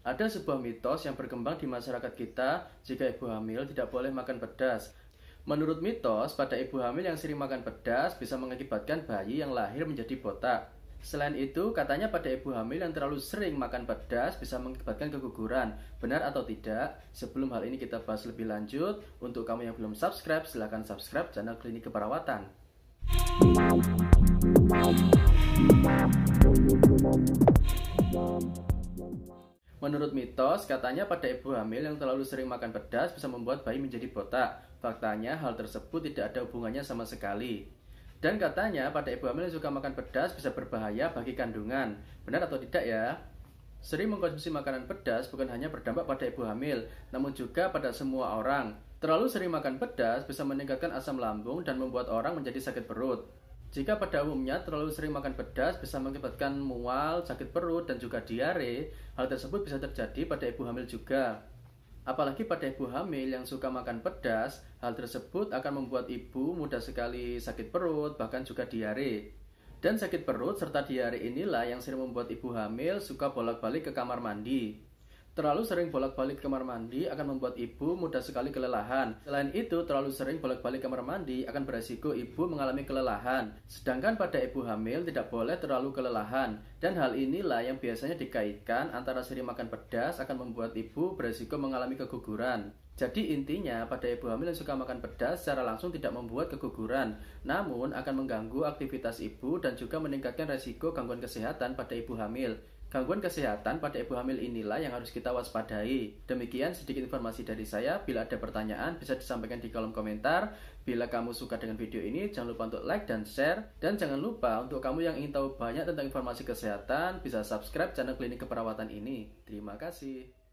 Ada sebuah mitos yang berkembang di masyarakat kita jika ibu hamil tidak boleh makan pedas. Menurut mitos, pada ibu hamil yang sering makan pedas bisa mengakibatkan bayi yang lahir menjadi botak. Selain itu, katanya pada ibu hamil yang terlalu sering makan pedas bisa mengakibatkan keguguran. Benar atau tidak? Sebelum hal ini kita bahas lebih lanjut, untuk kamu yang belum subscribe, silahkan subscribe channel Klinik Keperawatan. Menurut mitos, katanya pada ibu hamil yang terlalu sering makan pedas bisa membuat bayi menjadi botak. Faktanya hal tersebut tidak ada hubungannya sama sekali. Dan katanya pada ibu hamil yang suka makan pedas bisa berbahaya bagi kandungan. Benar atau tidak ya? Sering mengkonsumsi makanan pedas bukan hanya berdampak pada ibu hamil, namun juga pada semua orang. Terlalu sering makan pedas bisa meningkatkan asam lambung dan membuat orang menjadi sakit perut. Jika pada umumnya terlalu sering makan pedas bisa mengakibatkan mual, sakit perut, dan juga diare, hal tersebut bisa terjadi pada ibu hamil juga. Apalagi pada ibu hamil yang suka makan pedas, hal tersebut akan membuat ibu mudah sekali sakit perut, bahkan juga diare. Dan sakit perut serta diare inilah yang sering membuat ibu hamil suka bolak-balik ke kamar mandi. Terlalu sering bolak-balik kamar mandi akan membuat ibu mudah sekali kelelahan. Selain itu, terlalu sering bolak-balik kamar mandi akan beresiko ibu mengalami kelelahan. Sedangkan pada ibu hamil tidak boleh terlalu kelelahan. Dan hal inilah yang biasanya dikaitkan antara sering makan pedas akan membuat ibu beresiko mengalami keguguran. Jadi intinya pada ibu hamil yang suka makan pedas secara langsung tidak membuat keguguran, namun akan mengganggu aktivitas ibu dan juga meningkatkan resiko gangguan kesehatan pada ibu hamil. Gangguan kesehatan pada ibu hamil inilah yang harus kita waspadai. Demikian sedikit informasi dari saya. Bila ada pertanyaan bisa disampaikan di kolom komentar. Bila kamu suka dengan video ini jangan lupa untuk like dan share. Dan jangan lupa untuk kamu yang ingin tahu banyak tentang informasi kesehatan bisa subscribe channel klinik keperawatan ini. Terima kasih.